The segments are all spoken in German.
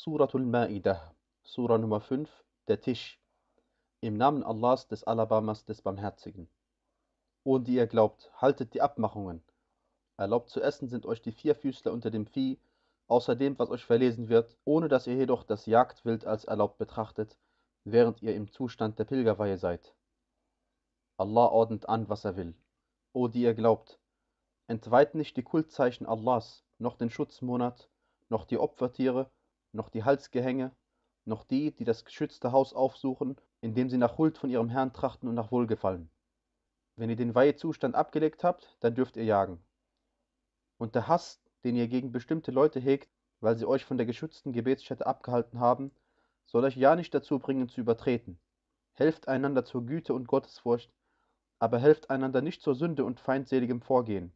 Suratul Ma'idah, Surah Nummer 5, der Tisch. Im Namen Allahs des Alabamas des Barmherzigen. O die ihr glaubt, haltet die Abmachungen. Erlaubt zu essen sind euch die Vierfüßler unter dem Vieh, außer dem, was euch verlesen wird, ohne dass ihr jedoch das Jagdwild als erlaubt betrachtet, während ihr im Zustand der Pilgerweihe seid. Allah ordnet an, was er will. O die ihr glaubt, entweiht nicht die Kultzeichen Allahs, noch den Schutzmonat, noch die Opfertiere, noch die Halsgehänge, noch die, die das geschützte Haus aufsuchen, indem sie nach Huld von ihrem Herrn trachten und nach Wohlgefallen. Wenn ihr den Weihezustand abgelegt habt, dann dürft ihr jagen. Und der Hass, den ihr gegen bestimmte Leute hegt, weil sie euch von der geschützten Gebetsstätte abgehalten haben, soll euch ja nicht dazu bringen, zu übertreten. Helft einander zur Güte und Gottesfurcht, aber helft einander nicht zur Sünde und feindseligem Vorgehen.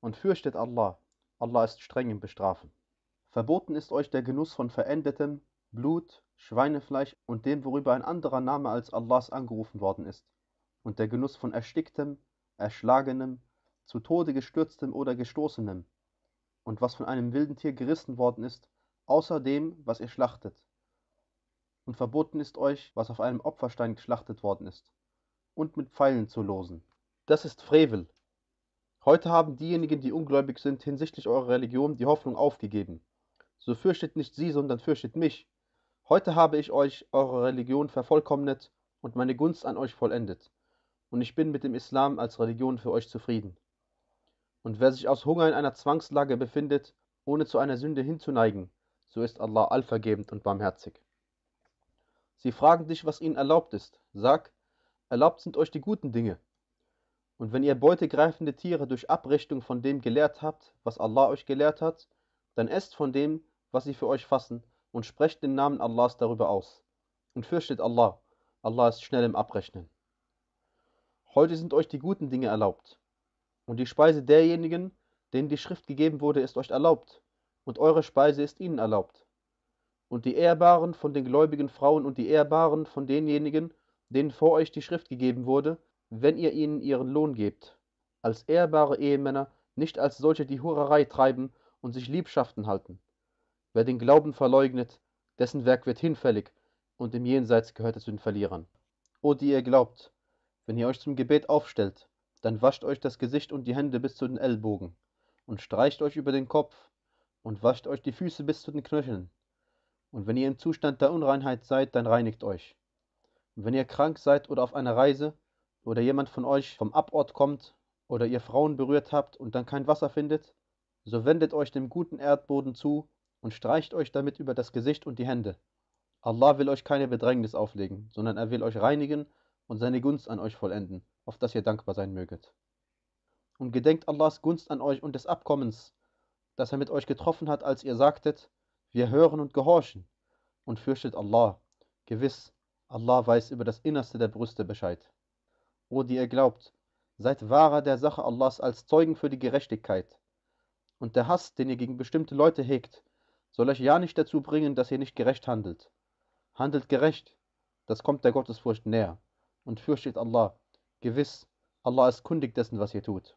Und fürchtet Allah. Allah ist streng im Bestrafen. Verboten ist euch der Genuss von verendetem Blut, Schweinefleisch und dem, worüber ein anderer Name als Allahs angerufen worden ist, und der Genuss von ersticktem, erschlagenem, zu Tode gestürztem oder gestoßenem, und was von einem wilden Tier gerissen worden ist, außer dem, was ihr schlachtet. Und verboten ist euch, was auf einem Opferstein geschlachtet worden ist, und mit Pfeilen zu losen. Das ist Frevel. Heute haben diejenigen, die ungläubig sind, hinsichtlich eurer Religion die Hoffnung aufgegeben so fürchtet nicht sie, sondern fürchtet mich. Heute habe ich euch eure Religion vervollkommnet und meine Gunst an euch vollendet, und ich bin mit dem Islam als Religion für euch zufrieden. Und wer sich aus Hunger in einer Zwangslage befindet, ohne zu einer Sünde hinzuneigen, so ist Allah allvergebend und barmherzig. Sie fragen dich, was ihnen erlaubt ist. Sag, erlaubt sind euch die guten Dinge. Und wenn ihr beutegreifende Tiere durch Abrichtung von dem gelehrt habt, was Allah euch gelehrt hat, dann esst von dem, was sie für euch fassen, und sprecht den Namen Allahs darüber aus. Und fürchtet Allah. Allah ist schnell im Abrechnen. Heute sind euch die guten Dinge erlaubt. Und die Speise derjenigen, denen die Schrift gegeben wurde, ist euch erlaubt. Und eure Speise ist ihnen erlaubt. Und die Ehrbaren von den gläubigen Frauen und die Ehrbaren von denjenigen, denen vor euch die Schrift gegeben wurde, wenn ihr ihnen ihren Lohn gebt. Als ehrbare Ehemänner, nicht als solche, die Hurerei treiben und sich Liebschaften halten. Wer den Glauben verleugnet, dessen Werk wird hinfällig, und im Jenseits gehört er zu den Verlierern. O die ihr glaubt, wenn ihr euch zum Gebet aufstellt, dann wascht euch das Gesicht und die Hände bis zu den Ellbogen, und streicht euch über den Kopf, und wascht euch die Füße bis zu den Knöcheln. Und wenn ihr im Zustand der Unreinheit seid, dann reinigt euch. Und wenn ihr krank seid oder auf einer Reise, oder jemand von euch vom Abort kommt, oder ihr Frauen berührt habt und dann kein Wasser findet, so wendet euch dem guten Erdboden zu und streicht euch damit über das Gesicht und die Hände. Allah will euch keine Bedrängnis auflegen, sondern er will euch reinigen und seine Gunst an euch vollenden, auf dass ihr dankbar sein möget. Und gedenkt Allahs Gunst an euch und des Abkommens, das er mit euch getroffen hat, als ihr sagtet, wir hören und gehorchen, und fürchtet Allah. Gewiss, Allah weiß über das Innerste der Brüste Bescheid. O die ihr glaubt, seid wahrer der Sache Allahs als Zeugen für die Gerechtigkeit. Und der Hass, den ihr gegen bestimmte Leute hegt, soll euch ja nicht dazu bringen, dass ihr nicht gerecht handelt. Handelt gerecht, das kommt der Gottesfurcht näher. Und fürchtet Allah. Gewiss, Allah ist kundig dessen, was ihr tut.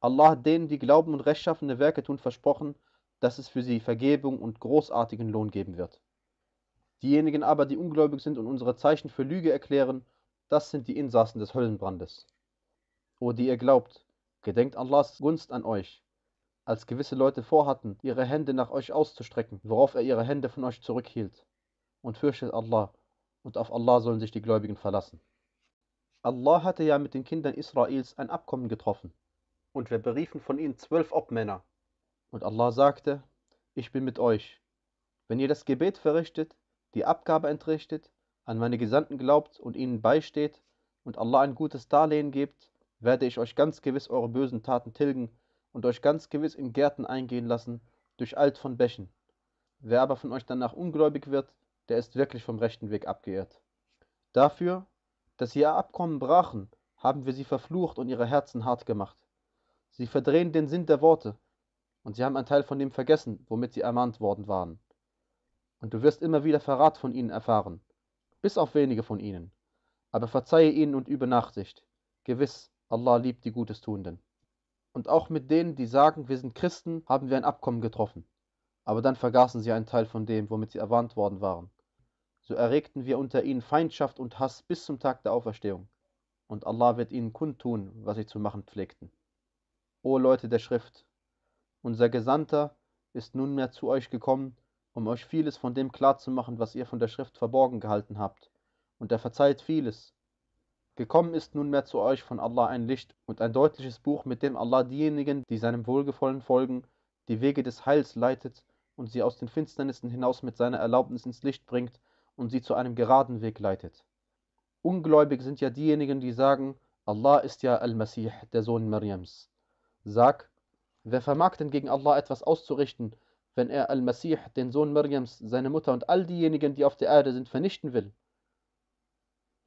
Allah hat denen, die glauben und rechtschaffene Werke tun, versprochen, dass es für sie Vergebung und großartigen Lohn geben wird. Diejenigen aber, die ungläubig sind und unsere Zeichen für Lüge erklären, das sind die Insassen des Höllenbrandes. O die ihr glaubt, gedenkt Allahs Gunst an euch als gewisse Leute vorhatten, ihre Hände nach euch auszustrecken, worauf er ihre Hände von euch zurückhielt. Und fürchtet Allah, und auf Allah sollen sich die Gläubigen verlassen. Allah hatte ja mit den Kindern Israels ein Abkommen getroffen, und wir beriefen von ihnen zwölf Obmänner. Und Allah sagte, ich bin mit euch. Wenn ihr das Gebet verrichtet, die Abgabe entrichtet, an meine Gesandten glaubt und ihnen beisteht, und Allah ein gutes Darlehen gibt, werde ich euch ganz gewiss eure bösen Taten tilgen und euch ganz gewiss in Gärten eingehen lassen, durch Alt von Bächen. Wer aber von euch danach ungläubig wird, der ist wirklich vom rechten Weg abgeirrt. Dafür, dass sie ihr Abkommen brachen, haben wir sie verflucht und ihre Herzen hart gemacht. Sie verdrehen den Sinn der Worte, und sie haben einen Teil von dem vergessen, womit sie ermahnt worden waren. Und du wirst immer wieder Verrat von ihnen erfahren, bis auf wenige von ihnen. Aber verzeihe ihnen und übe Nachsicht. Gewiss, Allah liebt die Gutes Tuenden. Und auch mit denen, die sagen, wir sind Christen, haben wir ein Abkommen getroffen. Aber dann vergaßen sie einen Teil von dem, womit sie erwarnt worden waren. So erregten wir unter ihnen Feindschaft und Hass bis zum Tag der Auferstehung. Und Allah wird ihnen kundtun, was sie zu machen pflegten. O Leute der Schrift, unser Gesandter ist nunmehr zu euch gekommen, um euch vieles von dem klarzumachen, was ihr von der Schrift verborgen gehalten habt. Und er verzeiht vieles, Gekommen ist nunmehr zu euch von Allah ein Licht und ein deutliches Buch, mit dem Allah diejenigen, die seinem Wohlgefallen folgen, die Wege des Heils leitet und sie aus den Finsternissen hinaus mit seiner Erlaubnis ins Licht bringt und sie zu einem geraden Weg leitet. Ungläubig sind ja diejenigen, die sagen, Allah ist ja Al-Masih, der Sohn Mariams. Sag, wer vermag denn gegen Allah etwas auszurichten, wenn er Al-Masih, den Sohn Mariams, seine Mutter und all diejenigen, die auf der Erde sind, vernichten will?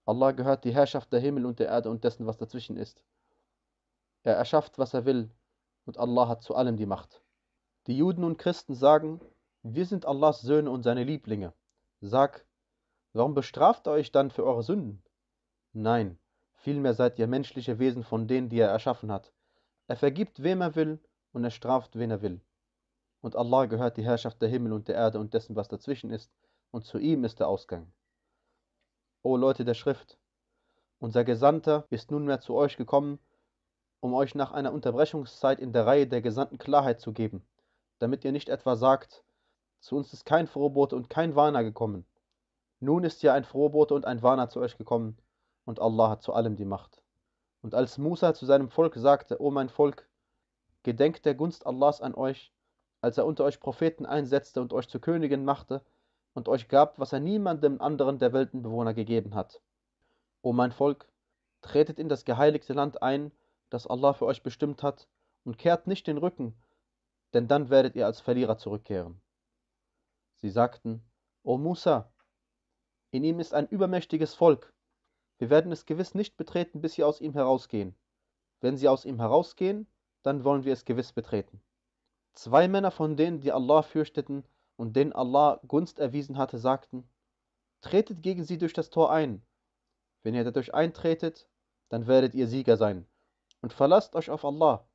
Allah gehört die Herrschaft der Himmel und der Erde und dessen, was dazwischen ist. Er erschafft, was er will, und Allah hat zu allem die Macht. Die Juden und Christen sagen, wir sind Allahs Söhne und seine Lieblinge. Sag, warum bestraft er euch dann für eure Sünden? Nein, vielmehr seid ihr menschliche Wesen von denen, die er erschaffen hat. Er vergibt, wem er will, und er straft, wen er will. Und Allah gehört die Herrschaft der Himmel und der Erde und dessen, was dazwischen ist, und zu ihm ist der Ausgang. O Leute der Schrift, unser Gesandter ist nunmehr zu euch gekommen, um euch nach einer Unterbrechungszeit in der Reihe der Gesandten Klarheit zu geben, damit ihr nicht etwa sagt, zu uns ist kein Frohbote und kein Warner gekommen. Nun ist ja ein Frohbote und ein Warner zu euch gekommen, und Allah hat zu allem die Macht. Und als Musa zu seinem Volk sagte, O mein Volk, gedenkt der Gunst Allahs an euch, als er unter euch Propheten einsetzte und euch zu Königen machte, und euch gab, was er niemandem anderen der Weltenbewohner gegeben hat. O mein Volk, tretet in das geheiligte Land ein, das Allah für euch bestimmt hat, und kehrt nicht den Rücken, denn dann werdet ihr als Verlierer zurückkehren. Sie sagten, O Musa, in ihm ist ein übermächtiges Volk. Wir werden es gewiss nicht betreten, bis sie aus ihm herausgehen. Wenn sie aus ihm herausgehen, dann wollen wir es gewiss betreten. Zwei Männer von denen, die Allah fürchteten, und denen Allah Gunst erwiesen hatte, sagten, Tretet gegen sie durch das Tor ein. Wenn ihr dadurch eintretet, dann werdet ihr Sieger sein. Und verlasst euch auf Allah,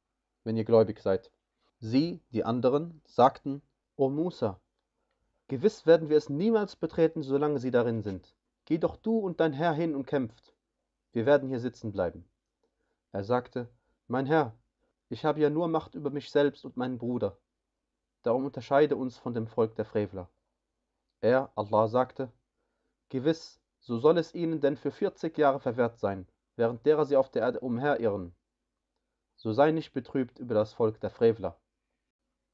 wenn ihr gläubig seid. Sie, die anderen, sagten, O Musa, gewiss werden wir es niemals betreten, solange sie darin sind. Geh doch du und dein Herr hin und kämpft. Wir werden hier sitzen bleiben. Er sagte, Mein Herr, ich habe ja nur Macht über mich selbst und meinen Bruder. Darum unterscheide uns von dem Volk der Frevler. Er, Allah, sagte, Gewiss, so soll es ihnen denn für vierzig Jahre verwehrt sein, während derer sie auf der Erde umherirren. So sei nicht betrübt über das Volk der Frevler.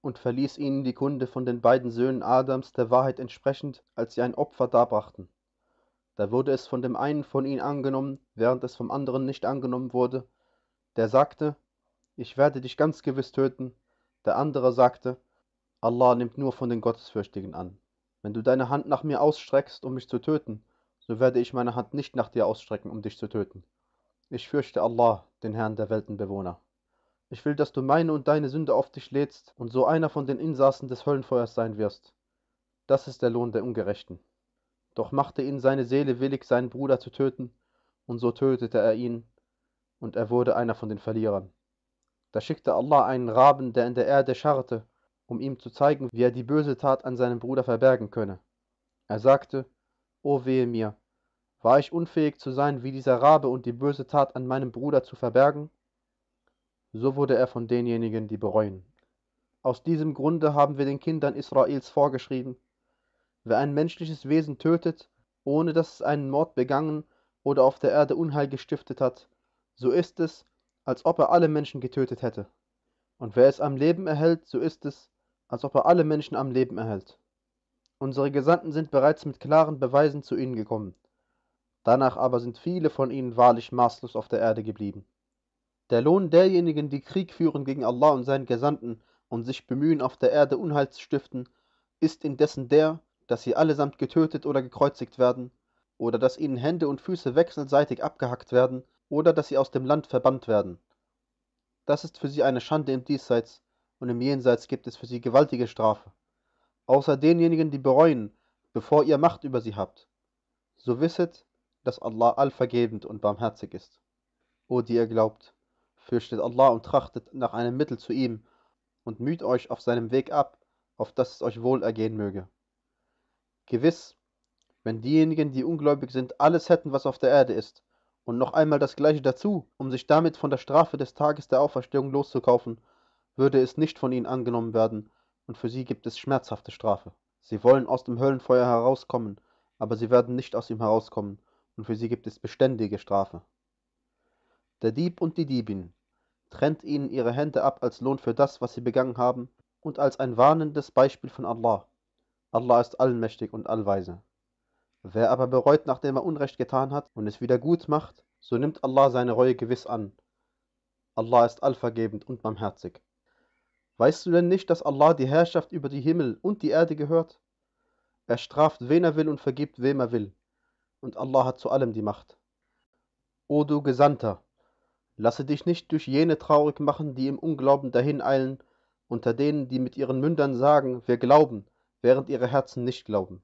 Und verließ ihnen die Kunde von den beiden Söhnen Adams der Wahrheit entsprechend, als sie ein Opfer darbrachten. Da wurde es von dem einen von ihnen angenommen, während es vom anderen nicht angenommen wurde. Der sagte, ich werde dich ganz gewiss töten. Der andere sagte, Allah nimmt nur von den Gottesfürchtigen an. Wenn du deine Hand nach mir ausstreckst, um mich zu töten, so werde ich meine Hand nicht nach dir ausstrecken, um dich zu töten. Ich fürchte Allah, den Herrn der Weltenbewohner. Ich will, dass du meine und deine Sünde auf dich lädst und so einer von den Insassen des Höllenfeuers sein wirst. Das ist der Lohn der Ungerechten. Doch machte ihn seine Seele willig, seinen Bruder zu töten, und so tötete er ihn, und er wurde einer von den Verlierern. Da schickte Allah einen Raben, der in der Erde scharrte, um ihm zu zeigen, wie er die böse Tat an seinem Bruder verbergen könne. Er sagte, O wehe mir, war ich unfähig zu sein, wie dieser Rabe und die böse Tat an meinem Bruder zu verbergen? So wurde er von denjenigen, die bereuen. Aus diesem Grunde haben wir den Kindern Israels vorgeschrieben, wer ein menschliches Wesen tötet, ohne dass es einen Mord begangen oder auf der Erde Unheil gestiftet hat, so ist es, als ob er alle Menschen getötet hätte. Und wer es am Leben erhält, so ist es, als ob er alle Menschen am Leben erhält. Unsere Gesandten sind bereits mit klaren Beweisen zu ihnen gekommen. Danach aber sind viele von ihnen wahrlich maßlos auf der Erde geblieben. Der Lohn derjenigen, die Krieg führen gegen Allah und seinen Gesandten und sich bemühen, auf der Erde Unheil zu stiften, ist indessen der, dass sie allesamt getötet oder gekreuzigt werden, oder dass ihnen Hände und Füße wechselseitig abgehackt werden, oder dass sie aus dem Land verbannt werden. Das ist für sie eine Schande im Diesseits und im Jenseits gibt es für sie gewaltige Strafe, außer denjenigen, die bereuen, bevor ihr Macht über sie habt. So wisset, dass Allah allvergebend und barmherzig ist. O die ihr glaubt, fürchtet Allah und trachtet nach einem Mittel zu ihm und müht euch auf seinem Weg ab, auf das es euch wohl ergehen möge. Gewiss, wenn diejenigen, die ungläubig sind, alles hätten, was auf der Erde ist, und noch einmal das gleiche dazu, um sich damit von der Strafe des Tages der Auferstehung loszukaufen, würde es nicht von ihnen angenommen werden, und für sie gibt es schmerzhafte Strafe. Sie wollen aus dem Höllenfeuer herauskommen, aber sie werden nicht aus ihm herauskommen, und für sie gibt es beständige Strafe. Der Dieb und die Diebin trennt ihnen ihre Hände ab als Lohn für das, was sie begangen haben, und als ein warnendes Beispiel von Allah. Allah ist allmächtig und allweise. Wer aber bereut, nachdem er Unrecht getan hat und es wieder gut macht, so nimmt Allah seine Reue gewiss an. Allah ist allvergebend und barmherzig. Weißt du denn nicht, dass Allah die Herrschaft über die Himmel und die Erde gehört? Er straft, wen er will und vergibt, wem er will. Und Allah hat zu allem die Macht. O du Gesandter, lasse dich nicht durch jene traurig machen, die im Unglauben dahineilen, unter denen, die mit ihren Mündern sagen, wir glauben, während ihre Herzen nicht glauben.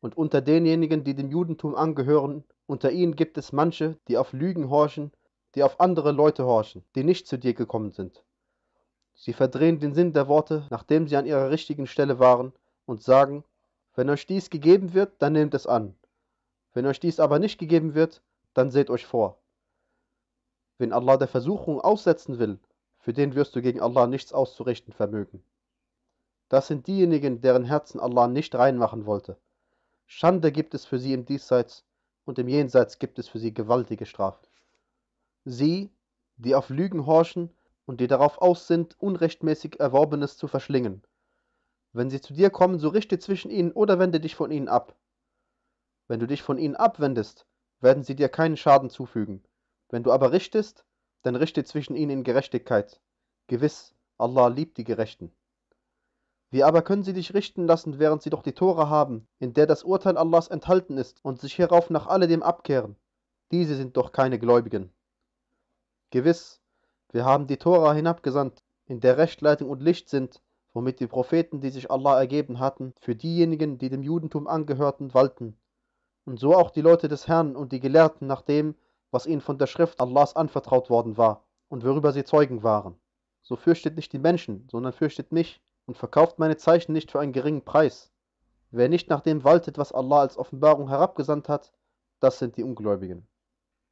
Und unter denjenigen, die dem Judentum angehören, unter ihnen gibt es manche, die auf Lügen horchen, die auf andere Leute horchen, die nicht zu dir gekommen sind. Sie verdrehen den Sinn der Worte, nachdem sie an ihrer richtigen Stelle waren, und sagen, wenn euch dies gegeben wird, dann nehmt es an. Wenn euch dies aber nicht gegeben wird, dann seht euch vor. Wenn Allah der Versuchung aussetzen will, für den wirst du gegen Allah nichts auszurichten vermögen. Das sind diejenigen, deren Herzen Allah nicht reinmachen wollte. Schande gibt es für sie im Diesseits und im Jenseits gibt es für sie gewaltige Strafe. Sie, die auf Lügen horchen, und die darauf aus sind, unrechtmäßig Erworbenes zu verschlingen. Wenn sie zu dir kommen, so richte zwischen ihnen oder wende dich von ihnen ab. Wenn du dich von ihnen abwendest, werden sie dir keinen Schaden zufügen. Wenn du aber richtest, dann richte zwischen ihnen in Gerechtigkeit. Gewiss, Allah liebt die Gerechten. Wie aber können sie dich richten lassen, während sie doch die Tore haben, in der das Urteil Allahs enthalten ist, und sich hierauf nach alledem abkehren? Diese sind doch keine Gläubigen. Gewiss, wir haben die Tora hinabgesandt, in der Rechtleitung und Licht sind, womit die Propheten, die sich Allah ergeben hatten, für diejenigen, die dem Judentum angehörten, walten. Und so auch die Leute des Herrn und die Gelehrten nach dem, was ihnen von der Schrift Allahs anvertraut worden war und worüber sie Zeugen waren. So fürchtet nicht die Menschen, sondern fürchtet mich und verkauft meine Zeichen nicht für einen geringen Preis. Wer nicht nach dem waltet, was Allah als Offenbarung herabgesandt hat, das sind die Ungläubigen.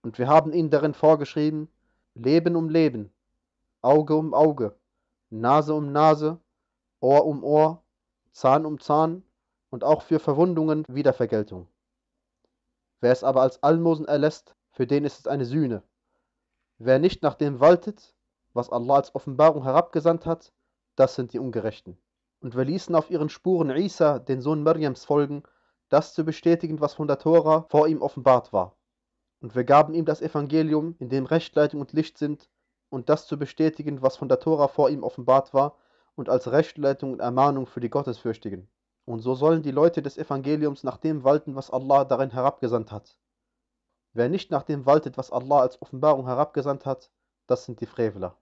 Und wir haben ihnen darin vorgeschrieben, Leben um Leben, Auge um Auge, Nase um Nase, Ohr um Ohr, Zahn um Zahn und auch für Verwundungen Wiedervergeltung. Wer es aber als Almosen erlässt, für den ist es eine Sühne. Wer nicht nach dem waltet, was Allah als Offenbarung herabgesandt hat, das sind die Ungerechten. Und wir ließen auf ihren Spuren Isa, den Sohn Mariams, folgen, das zu bestätigen, was von der Tora vor ihm offenbart war. Und wir gaben ihm das Evangelium, in dem Rechtleitung und Licht sind, und das zu bestätigen, was von der Tora vor ihm offenbart war, und als Rechtleitung und Ermahnung für die Gottesfürchtigen. Und so sollen die Leute des Evangeliums nach dem walten, was Allah darin herabgesandt hat. Wer nicht nach dem waltet, was Allah als Offenbarung herabgesandt hat, das sind die Frevler.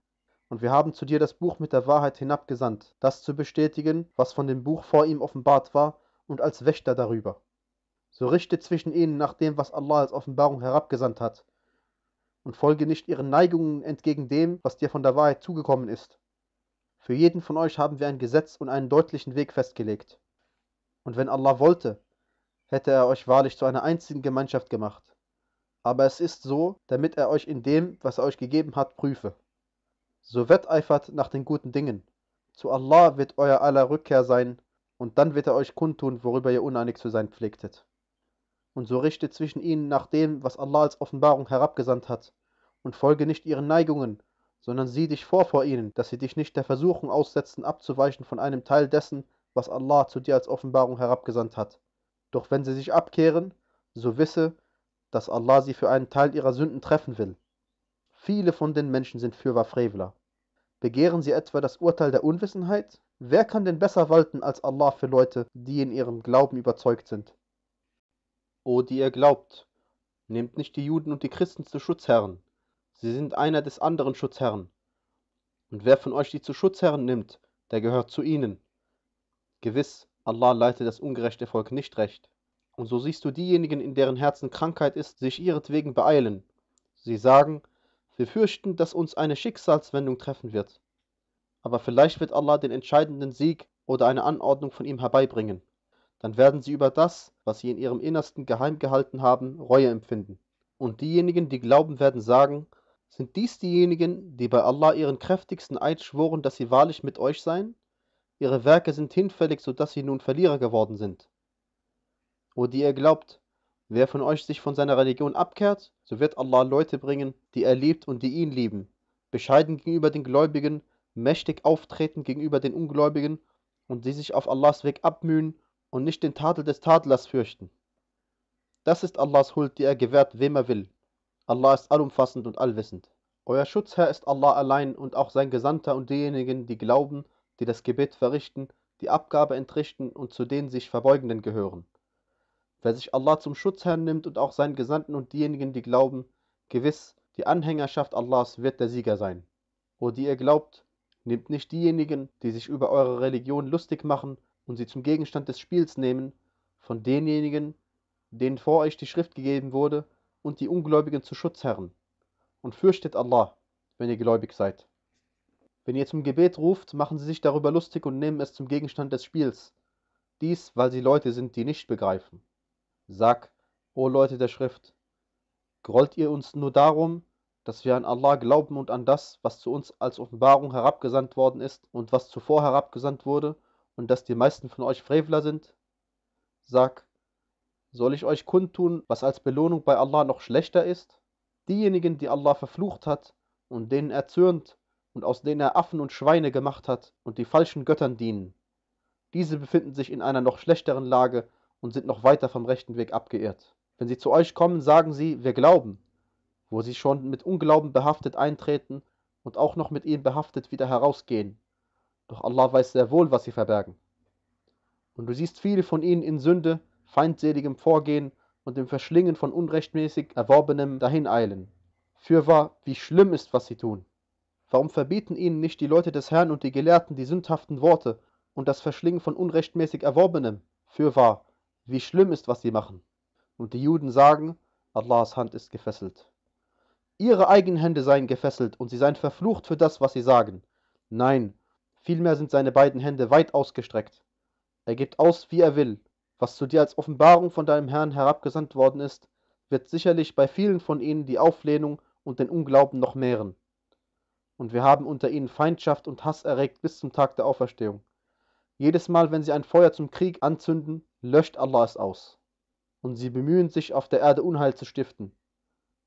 Und wir haben zu dir das Buch mit der Wahrheit hinabgesandt, das zu bestätigen, was von dem Buch vor ihm offenbart war, und als Wächter darüber. So richte zwischen ihnen nach dem, was Allah als Offenbarung herabgesandt hat, und folge nicht ihren Neigungen entgegen dem, was dir von der Wahrheit zugekommen ist. Für jeden von euch haben wir ein Gesetz und einen deutlichen Weg festgelegt. Und wenn Allah wollte, hätte er euch wahrlich zu einer einzigen Gemeinschaft gemacht. Aber es ist so, damit er euch in dem, was er euch gegeben hat, prüfe. So wetteifert nach den guten Dingen. Zu Allah wird euer aller Rückkehr sein, und dann wird er euch kundtun, worüber ihr uneinig zu sein pflegtet und so richte zwischen ihnen nach dem, was Allah als Offenbarung herabgesandt hat, und folge nicht ihren Neigungen, sondern sieh dich vor vor ihnen, dass sie dich nicht der Versuchung aussetzen, abzuweichen von einem Teil dessen, was Allah zu dir als Offenbarung herabgesandt hat. Doch wenn sie sich abkehren, so wisse, dass Allah sie für einen Teil ihrer Sünden treffen will. Viele von den Menschen sind fürwahr Frevler. Begehren sie etwa das Urteil der Unwissenheit? Wer kann denn besser walten als Allah für Leute, die in ihrem Glauben überzeugt sind? O die ihr glaubt, nehmt nicht die Juden und die Christen zu Schutzherren, sie sind einer des anderen Schutzherren. Und wer von euch die zu Schutzherren nimmt, der gehört zu ihnen. Gewiss, Allah leitet das ungerechte Volk nicht recht. Und so siehst du diejenigen, in deren Herzen Krankheit ist, sich ihretwegen beeilen. Sie sagen, wir fürchten, dass uns eine Schicksalswendung treffen wird. Aber vielleicht wird Allah den entscheidenden Sieg oder eine Anordnung von ihm herbeibringen dann werden sie über das, was sie in ihrem Innersten geheim gehalten haben, Reue empfinden. Und diejenigen, die glauben werden, sagen, sind dies diejenigen, die bei Allah ihren kräftigsten Eid schworen, dass sie wahrlich mit euch seien? Ihre Werke sind hinfällig, so dass sie nun Verlierer geworden sind. O die ihr glaubt, wer von euch sich von seiner Religion abkehrt, so wird Allah Leute bringen, die er liebt und die ihn lieben, bescheiden gegenüber den Gläubigen, mächtig auftreten gegenüber den Ungläubigen und die sich auf Allahs Weg abmühen und nicht den Tadel des Tadlers fürchten. Das ist Allahs Huld, die er gewährt, wem er will. Allah ist allumfassend und allwissend. Euer Schutzherr ist Allah allein und auch sein Gesandter und diejenigen, die glauben, die das Gebet verrichten, die Abgabe entrichten und zu den sich Verbeugenden gehören. Wer sich Allah zum Schutzherrn nimmt und auch seinen Gesandten und diejenigen, die glauben, gewiss, die Anhängerschaft Allahs wird der Sieger sein. O die ihr glaubt, nehmt nicht diejenigen, die sich über eure Religion lustig machen und sie zum Gegenstand des Spiels nehmen von denjenigen, denen vor euch die Schrift gegeben wurde, und die Ungläubigen zu Schutzherren. Und fürchtet Allah, wenn ihr gläubig seid. Wenn ihr zum Gebet ruft, machen sie sich darüber lustig und nehmen es zum Gegenstand des Spiels. Dies, weil sie Leute sind, die nicht begreifen. Sag, o Leute der Schrift, grollt ihr uns nur darum, dass wir an Allah glauben und an das, was zu uns als Offenbarung herabgesandt worden ist und was zuvor herabgesandt wurde, und dass die meisten von euch Frevler sind? Sag, soll ich euch kundtun, was als Belohnung bei Allah noch schlechter ist? Diejenigen, die Allah verflucht hat und denen er zürnt und aus denen er Affen und Schweine gemacht hat und die falschen Göttern dienen. Diese befinden sich in einer noch schlechteren Lage und sind noch weiter vom rechten Weg abgeirrt. Wenn sie zu euch kommen, sagen sie, wir glauben, wo sie schon mit Unglauben behaftet eintreten und auch noch mit ihnen behaftet wieder herausgehen. Doch Allah weiß sehr wohl, was sie verbergen. Und du siehst viele von ihnen in Sünde, feindseligem Vorgehen und dem Verschlingen von unrechtmäßig Erworbenem dahineilen. Fürwahr, wie schlimm ist, was sie tun. Warum verbieten ihnen nicht die Leute des Herrn und die Gelehrten die sündhaften Worte und das Verschlingen von unrechtmäßig Erworbenem? Fürwahr, wie schlimm ist, was sie machen. Und die Juden sagen, Allahs Hand ist gefesselt. Ihre eigenen Hände seien gefesselt und sie seien verflucht für das, was sie sagen. Nein, Vielmehr sind seine beiden Hände weit ausgestreckt. Er gibt aus, wie er will. Was zu dir als Offenbarung von deinem Herrn herabgesandt worden ist, wird sicherlich bei vielen von ihnen die Auflehnung und den Unglauben noch mehren. Und wir haben unter ihnen Feindschaft und Hass erregt bis zum Tag der Auferstehung. Jedes Mal, wenn sie ein Feuer zum Krieg anzünden, löscht Allah es aus. Und sie bemühen sich, auf der Erde Unheil zu stiften.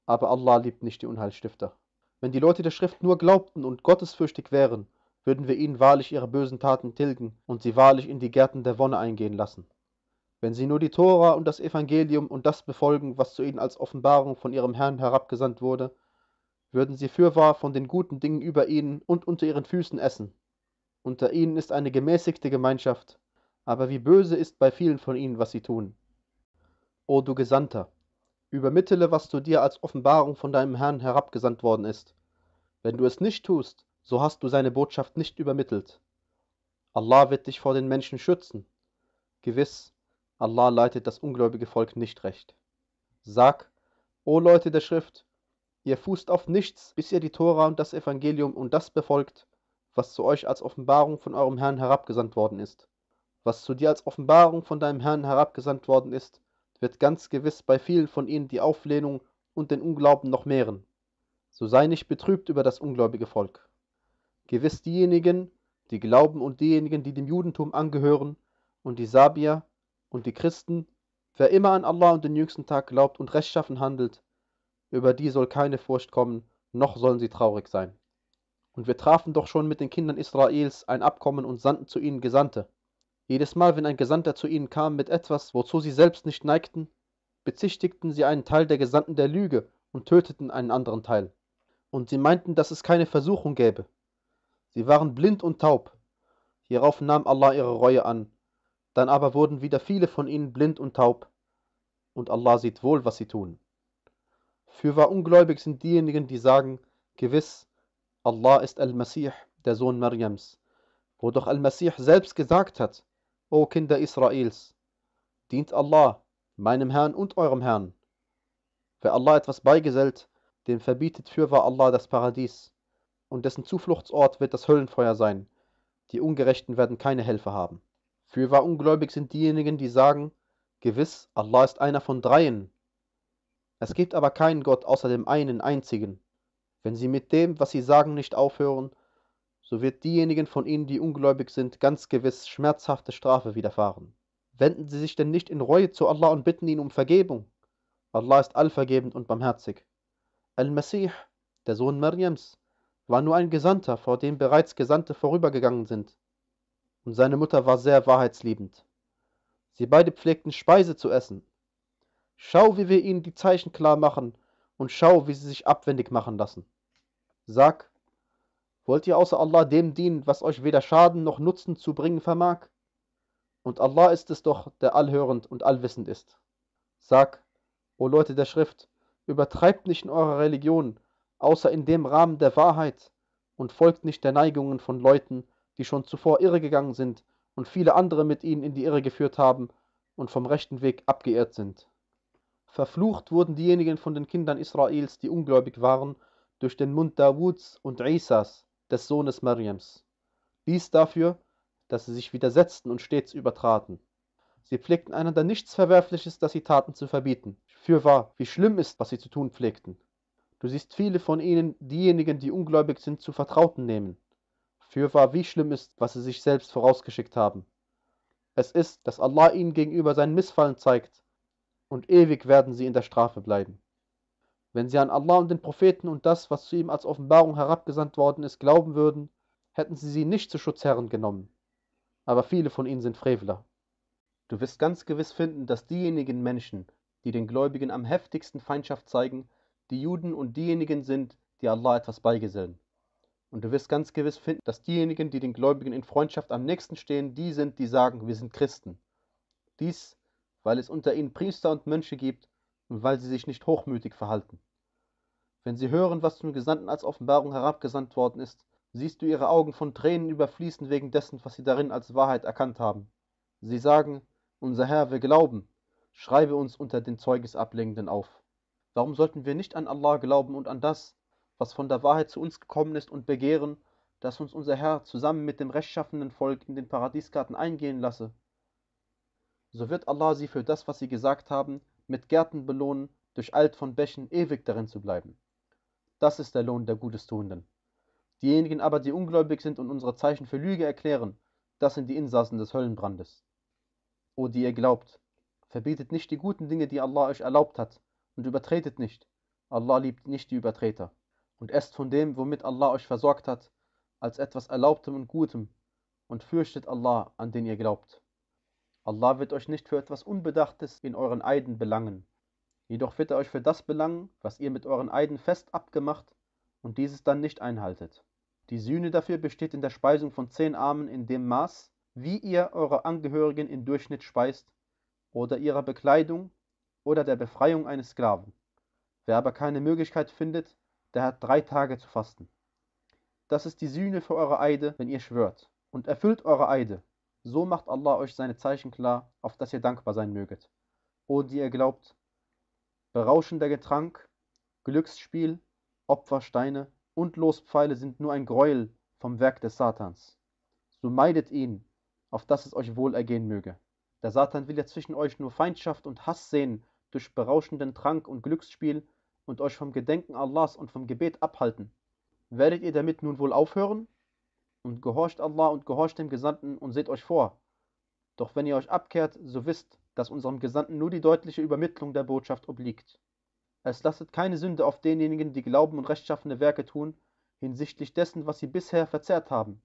Aber Allah liebt nicht die Unheilstifter. Wenn die Leute der Schrift nur glaubten und gottesfürchtig wären würden wir ihnen wahrlich ihre bösen Taten tilgen und sie wahrlich in die Gärten der Wonne eingehen lassen. Wenn sie nur die Tora und das Evangelium und das befolgen, was zu ihnen als Offenbarung von ihrem Herrn herabgesandt wurde, würden sie fürwahr von den guten Dingen über ihnen und unter ihren Füßen essen. Unter ihnen ist eine gemäßigte Gemeinschaft, aber wie böse ist bei vielen von ihnen, was sie tun. O du Gesandter, übermittele, was zu dir als Offenbarung von deinem Herrn herabgesandt worden ist. Wenn du es nicht tust, so hast du seine Botschaft nicht übermittelt. Allah wird dich vor den Menschen schützen. Gewiss, Allah leitet das ungläubige Volk nicht recht. Sag, O Leute der Schrift, ihr fußt auf nichts, bis ihr die Tora und das Evangelium und das befolgt, was zu euch als Offenbarung von eurem Herrn herabgesandt worden ist. Was zu dir als Offenbarung von deinem Herrn herabgesandt worden ist, wird ganz gewiss bei vielen von ihnen die Auflehnung und den Unglauben noch mehren. So sei nicht betrübt über das ungläubige Volk gewiss diejenigen, die glauben und diejenigen, die dem Judentum angehören und die Sabier und die Christen, wer immer an Allah und den jüngsten Tag glaubt und rechtschaffen handelt, über die soll keine Furcht kommen, noch sollen sie traurig sein. Und wir trafen doch schon mit den Kindern Israels ein Abkommen und sandten zu ihnen Gesandte. Jedes Mal, wenn ein Gesandter zu ihnen kam mit etwas, wozu sie selbst nicht neigten, bezichtigten sie einen Teil der Gesandten der Lüge und töteten einen anderen Teil. Und sie meinten, dass es keine Versuchung gäbe, Sie waren blind und taub. Hierauf nahm Allah ihre Reue an. Dann aber wurden wieder viele von ihnen blind und taub. Und Allah sieht wohl, was sie tun. Fürwahr ungläubig sind diejenigen, die sagen, gewiss, Allah ist Al-Masih, der Sohn Maryams. Wo doch Al-Masih selbst gesagt hat, O Kinder Israels, dient Allah, meinem Herrn und eurem Herrn. Wer Allah etwas beigesellt, dem verbietet fürwahr Allah das Paradies und dessen Zufluchtsort wird das Höllenfeuer sein. Die Ungerechten werden keine Helfer haben. Fürwahr ungläubig sind diejenigen, die sagen, gewiss, Allah ist einer von dreien. Es gibt aber keinen Gott außer dem einen einzigen. Wenn sie mit dem, was sie sagen, nicht aufhören, so wird diejenigen von ihnen, die ungläubig sind, ganz gewiss schmerzhafte Strafe widerfahren. Wenden sie sich denn nicht in Reue zu Allah und bitten ihn um Vergebung. Allah ist allvergebend und barmherzig. Al-Masih, der Sohn Maryams, war nur ein Gesandter, vor dem bereits Gesandte vorübergegangen sind, und seine Mutter war sehr wahrheitsliebend. Sie beide pflegten Speise zu essen. Schau, wie wir ihnen die Zeichen klar machen, und schau, wie sie sich abwendig machen lassen. Sag, wollt ihr außer Allah dem dienen, was euch weder Schaden noch Nutzen zu bringen vermag? Und Allah ist es doch, der allhörend und allwissend ist. Sag, o Leute der Schrift, übertreibt nicht in eurer Religion, außer in dem Rahmen der Wahrheit und folgt nicht der Neigungen von Leuten, die schon zuvor irregegangen sind und viele andere mit ihnen in die Irre geführt haben und vom rechten Weg abgeirrt sind. Verflucht wurden diejenigen von den Kindern Israels, die ungläubig waren, durch den Mund Dawuds und Isas, des Sohnes Mariams. Dies dafür, dass sie sich widersetzten und stets übertraten. Sie pflegten einander nichts Verwerfliches, das sie taten, zu verbieten. Fürwahr, wie schlimm ist, was sie zu tun pflegten. Du siehst viele von ihnen, diejenigen, die ungläubig sind, zu Vertrauten nehmen. Fürwahr, wie schlimm ist, was sie sich selbst vorausgeschickt haben. Es ist, dass Allah ihnen gegenüber sein Missfallen zeigt, und ewig werden sie in der Strafe bleiben. Wenn sie an Allah und den Propheten und das, was zu ihm als Offenbarung herabgesandt worden ist, glauben würden, hätten sie sie nicht zu Schutzherren genommen. Aber viele von ihnen sind Frevler. Du wirst ganz gewiss finden, dass diejenigen Menschen, die den Gläubigen am heftigsten Feindschaft zeigen, die Juden und diejenigen sind, die Allah etwas beigesellen. Und du wirst ganz gewiss finden, dass diejenigen, die den Gläubigen in Freundschaft am nächsten stehen, die sind, die sagen, wir sind Christen. Dies, weil es unter ihnen Priester und Mönche gibt und weil sie sich nicht hochmütig verhalten. Wenn sie hören, was zum Gesandten als Offenbarung herabgesandt worden ist, siehst du ihre Augen von Tränen überfließen wegen dessen, was sie darin als Wahrheit erkannt haben. Sie sagen, unser Herr, wir glauben, schreibe uns unter den Zeugnisablegenden auf. Warum sollten wir nicht an Allah glauben und an das, was von der Wahrheit zu uns gekommen ist und begehren, dass uns unser Herr zusammen mit dem rechtschaffenen Volk in den Paradiesgarten eingehen lasse. So wird Allah sie für das, was sie gesagt haben, mit Gärten belohnen, durch Alt von Bächen ewig darin zu bleiben. Das ist der Lohn der Gutestuenden. Diejenigen aber, die ungläubig sind und unsere Zeichen für Lüge erklären, das sind die Insassen des Höllenbrandes. O die ihr glaubt, verbietet nicht die guten Dinge, die Allah euch erlaubt hat, und übertretet nicht. Allah liebt nicht die Übertreter. Und esst von dem, womit Allah euch versorgt hat, als etwas Erlaubtem und Gutem, und fürchtet Allah, an den ihr glaubt. Allah wird euch nicht für etwas Unbedachtes in euren Eiden belangen. Jedoch wird er euch für das belangen, was ihr mit euren Eiden fest abgemacht und dieses dann nicht einhaltet. Die Sühne dafür besteht in der Speisung von zehn Armen in dem Maß, wie ihr eure Angehörigen im Durchschnitt speist, oder ihrer Bekleidung oder der Befreiung eines Sklaven. Wer aber keine Möglichkeit findet, der hat drei Tage zu fasten. Das ist die Sühne für eure Eide, wenn ihr schwört. Und erfüllt eure Eide. So macht Allah euch seine Zeichen klar, auf das ihr dankbar sein möget. O die ihr glaubt, berauschender Getrank, Glücksspiel, Opfersteine und Lospfeile sind nur ein Greuel vom Werk des Satans. So meidet ihn, auf das es euch wohl ergehen möge. Der Satan will ja zwischen euch nur Feindschaft und Hass sehen durch berauschenden Trank und Glücksspiel und euch vom Gedenken Allahs und vom Gebet abhalten. Werdet ihr damit nun wohl aufhören? Und gehorcht Allah und gehorcht dem Gesandten und seht euch vor. Doch wenn ihr euch abkehrt, so wisst, dass unserem Gesandten nur die deutliche Übermittlung der Botschaft obliegt. Es lastet keine Sünde auf denjenigen, die Glauben und rechtschaffene Werke tun, hinsichtlich dessen, was sie bisher verzehrt haben.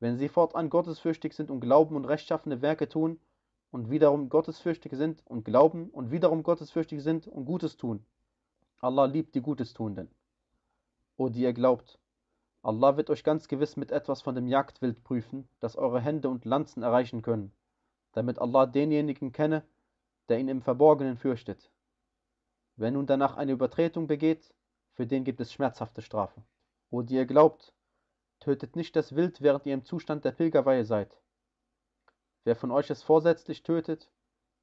Wenn sie fortan gottesfürchtig sind und Glauben und rechtschaffene Werke tun, und wiederum gottesfürchtig sind und glauben und wiederum gottesfürchtig sind und Gutes tun. Allah liebt die Gutestuenden. O die ihr glaubt, Allah wird euch ganz gewiss mit etwas von dem Jagdwild prüfen, das eure Hände und Lanzen erreichen können, damit Allah denjenigen kenne, der ihn im Verborgenen fürchtet. Wer nun danach eine Übertretung begeht, für den gibt es schmerzhafte Strafe. O die ihr glaubt, tötet nicht das Wild, während ihr im Zustand der Pilgerweihe seid Wer von euch es vorsätzlich tötet,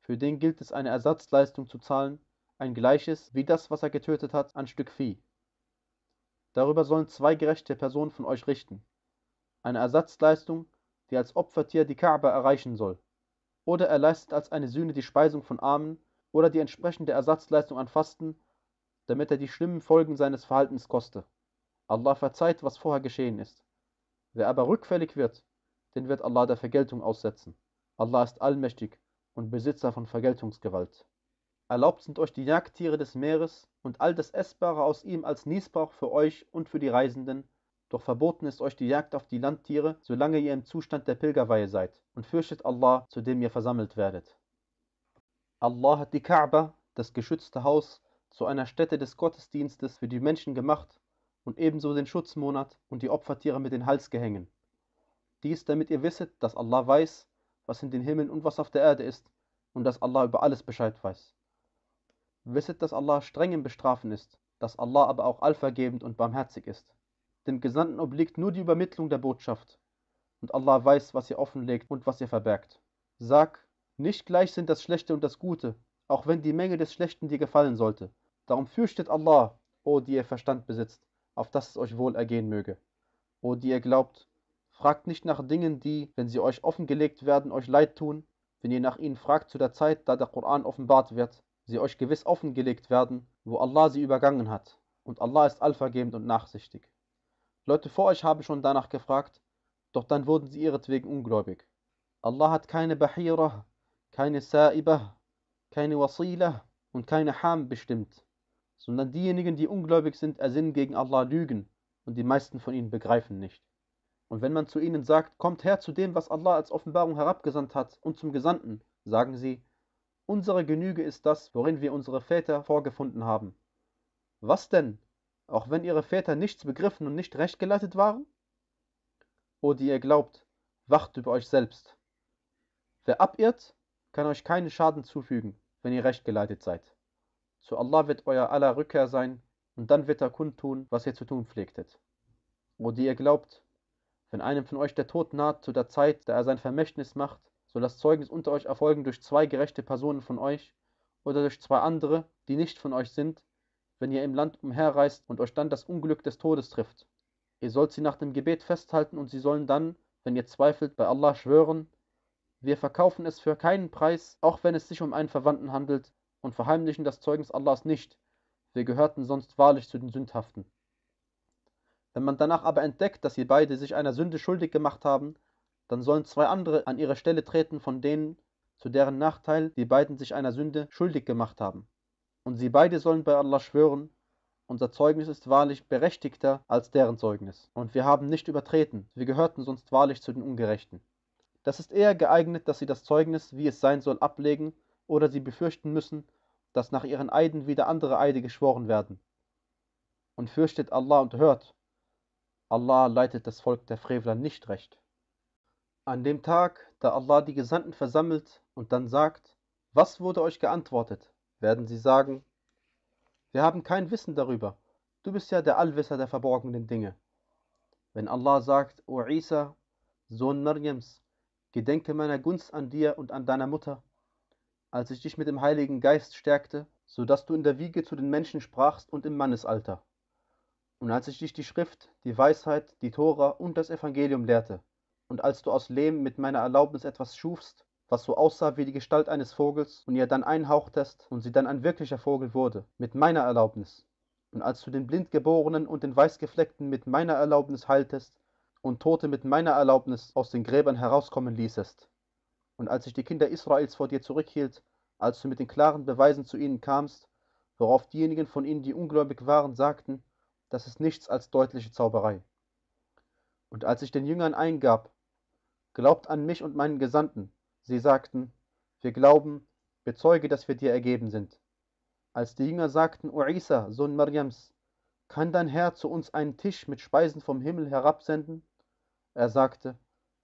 für den gilt es eine Ersatzleistung zu zahlen, ein gleiches wie das, was er getötet hat, an Stück Vieh. Darüber sollen zwei gerechte Personen von euch richten. Eine Ersatzleistung, die als Opfertier die Kaaba erreichen soll. Oder er leistet als eine Sühne die Speisung von Armen oder die entsprechende Ersatzleistung an Fasten, damit er die schlimmen Folgen seines Verhaltens koste. Allah verzeiht, was vorher geschehen ist. Wer aber rückfällig wird, den wird Allah der Vergeltung aussetzen. Allah ist allmächtig und Besitzer von Vergeltungsgewalt. Erlaubt sind euch die Jagdtiere des Meeres und all das Essbare aus ihm als Niesbrauch für euch und für die Reisenden, doch verboten ist euch die Jagd auf die Landtiere, solange ihr im Zustand der Pilgerweihe seid, und fürchtet Allah, zu dem ihr versammelt werdet. Allah hat die Kaaba, das geschützte Haus, zu einer Stätte des Gottesdienstes für die Menschen gemacht und ebenso den Schutzmonat und die Opfertiere mit den gehängen. Dies, damit ihr wisset, dass Allah weiß, was in den Himmeln und was auf der Erde ist, und dass Allah über alles Bescheid weiß. Wisset, dass Allah streng im Bestrafen ist, dass Allah aber auch allvergebend und barmherzig ist. Dem Gesandten obliegt nur die Übermittlung der Botschaft, und Allah weiß, was ihr offenlegt und was ihr verbergt. Sag, nicht gleich sind das Schlechte und das Gute, auch wenn die Menge des Schlechten dir gefallen sollte. Darum fürchtet Allah, o die ihr Verstand besitzt, auf dass es euch wohl ergehen möge. O die ihr glaubt, Fragt nicht nach Dingen, die, wenn sie euch offengelegt werden, euch leid tun, wenn ihr nach ihnen fragt zu der Zeit, da der Koran offenbart wird, sie euch gewiss offengelegt werden, wo Allah sie übergangen hat. Und Allah ist allvergebend und nachsichtig. Leute vor euch haben schon danach gefragt, doch dann wurden sie ihretwegen ungläubig. Allah hat keine Bahira, keine Sa'ibah, keine Wasila und keine Ham bestimmt, sondern diejenigen, die ungläubig sind, ersinnen gegen Allah Lügen und die meisten von ihnen begreifen nicht. Und wenn man zu ihnen sagt, kommt her zu dem, was Allah als Offenbarung herabgesandt hat und zum Gesandten, sagen sie, unsere Genüge ist das, worin wir unsere Väter vorgefunden haben. Was denn? Auch wenn ihre Väter nichts begriffen und nicht rechtgeleitet waren? O die ihr glaubt, wacht über euch selbst. Wer abirrt, kann euch keinen Schaden zufügen, wenn ihr rechtgeleitet seid. Zu Allah wird euer aller Rückkehr sein, und dann wird er kundtun, was ihr zu tun pflegtet. O die ihr glaubt, wenn einem von euch der Tod naht zu der Zeit, da er sein Vermächtnis macht, so lasst Zeugnis unter euch erfolgen durch zwei gerechte Personen von euch oder durch zwei andere, die nicht von euch sind, wenn ihr im Land umherreist und euch dann das Unglück des Todes trifft. Ihr sollt sie nach dem Gebet festhalten und sie sollen dann, wenn ihr zweifelt, bei Allah schwören, wir verkaufen es für keinen Preis, auch wenn es sich um einen Verwandten handelt, und verheimlichen das Zeugnis Allahs nicht, wir gehörten sonst wahrlich zu den Sündhaften. Wenn man danach aber entdeckt, dass sie beide sich einer Sünde schuldig gemacht haben, dann sollen zwei andere an ihre Stelle treten von denen, zu deren Nachteil die beiden sich einer Sünde schuldig gemacht haben. Und sie beide sollen bei Allah schwören, unser Zeugnis ist wahrlich berechtigter als deren Zeugnis. Und wir haben nicht übertreten, wir gehörten sonst wahrlich zu den Ungerechten. Das ist eher geeignet, dass sie das Zeugnis, wie es sein soll, ablegen, oder sie befürchten müssen, dass nach ihren Eiden wieder andere Eide geschworen werden. Und fürchtet Allah und hört, Allah leitet das Volk der Frevler nicht recht. An dem Tag, da Allah die Gesandten versammelt und dann sagt, was wurde euch geantwortet, werden sie sagen, wir haben kein Wissen darüber, du bist ja der Allwisser der verborgenen Dinge. Wenn Allah sagt, O Isa, Sohn Maryams, gedenke meiner Gunst an dir und an deiner Mutter, als ich dich mit dem Heiligen Geist stärkte, so dass du in der Wiege zu den Menschen sprachst und im Mannesalter. Und als ich dich die Schrift, die Weisheit, die Tora und das Evangelium lehrte, und als du aus Lehm mit meiner Erlaubnis etwas schufst, was so aussah wie die Gestalt eines Vogels, und ihr dann einhauchtest und sie dann ein wirklicher Vogel wurde, mit meiner Erlaubnis, und als du den Blindgeborenen und den Weißgefleckten mit meiner Erlaubnis heiltest und Tote mit meiner Erlaubnis aus den Gräbern herauskommen ließest, und als ich die Kinder Israels vor dir zurückhielt, als du mit den klaren Beweisen zu ihnen kamst, worauf diejenigen von ihnen, die ungläubig waren, sagten, das ist nichts als deutliche Zauberei. Und als ich den Jüngern eingab, glaubt an mich und meinen Gesandten, sie sagten, wir glauben, bezeuge, dass wir dir ergeben sind. Als die Jünger sagten, O Isa, Sohn Mariams, kann dein Herr zu uns einen Tisch mit Speisen vom Himmel herabsenden? Er sagte,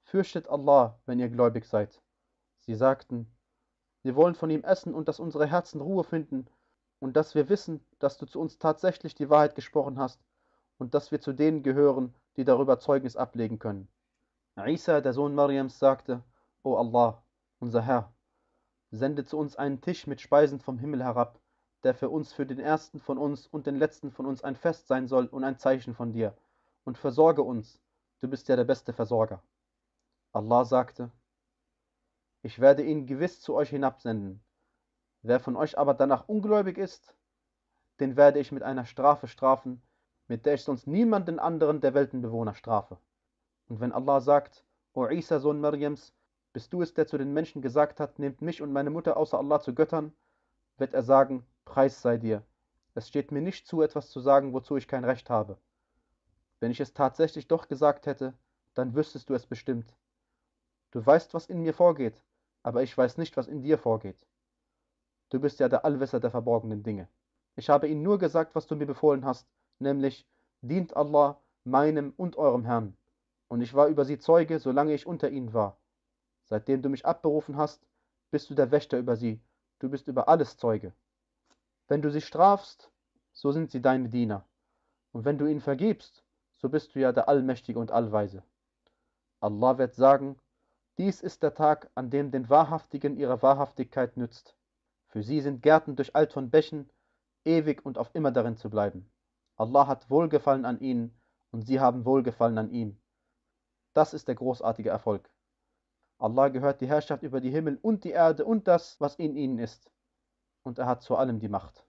Fürchtet Allah, wenn ihr gläubig seid. Sie sagten, wir wollen von ihm essen und dass unsere Herzen Ruhe finden und dass wir wissen, dass du zu uns tatsächlich die Wahrheit gesprochen hast und dass wir zu denen gehören, die darüber Zeugnis ablegen können. Isa, der Sohn Mariams, sagte, O Allah, unser Herr, sende zu uns einen Tisch mit Speisen vom Himmel herab, der für uns, für den ersten von uns und den letzten von uns ein Fest sein soll und ein Zeichen von dir, und versorge uns, du bist ja der beste Versorger. Allah sagte, ich werde ihn gewiss zu euch hinabsenden, Wer von euch aber danach ungläubig ist, den werde ich mit einer Strafe strafen, mit der ich sonst niemanden anderen der Weltenbewohner strafe. Und wenn Allah sagt, O Isa, Sohn Mariams, bist du es, der zu den Menschen gesagt hat, nehmt mich und meine Mutter außer Allah zu Göttern, wird er sagen, Preis sei dir. Es steht mir nicht zu, etwas zu sagen, wozu ich kein Recht habe. Wenn ich es tatsächlich doch gesagt hätte, dann wüsstest du es bestimmt. Du weißt, was in mir vorgeht, aber ich weiß nicht, was in dir vorgeht. Du bist ja der Allwisser der verborgenen Dinge. Ich habe ihnen nur gesagt, was du mir befohlen hast, nämlich dient Allah, meinem und eurem Herrn. Und ich war über sie Zeuge, solange ich unter ihnen war. Seitdem du mich abberufen hast, bist du der Wächter über sie, du bist über alles Zeuge. Wenn du sie strafst, so sind sie deine Diener. Und wenn du ihnen vergibst, so bist du ja der Allmächtige und Allweise. Allah wird sagen, dies ist der Tag, an dem den Wahrhaftigen ihre Wahrhaftigkeit nützt. Für sie sind Gärten durch Alt von Bächen, ewig und auf immer darin zu bleiben. Allah hat Wohlgefallen an ihnen und sie haben Wohlgefallen an ihm. Das ist der großartige Erfolg. Allah gehört die Herrschaft über die Himmel und die Erde und das, was in ihnen ist. Und er hat zu allem die Macht.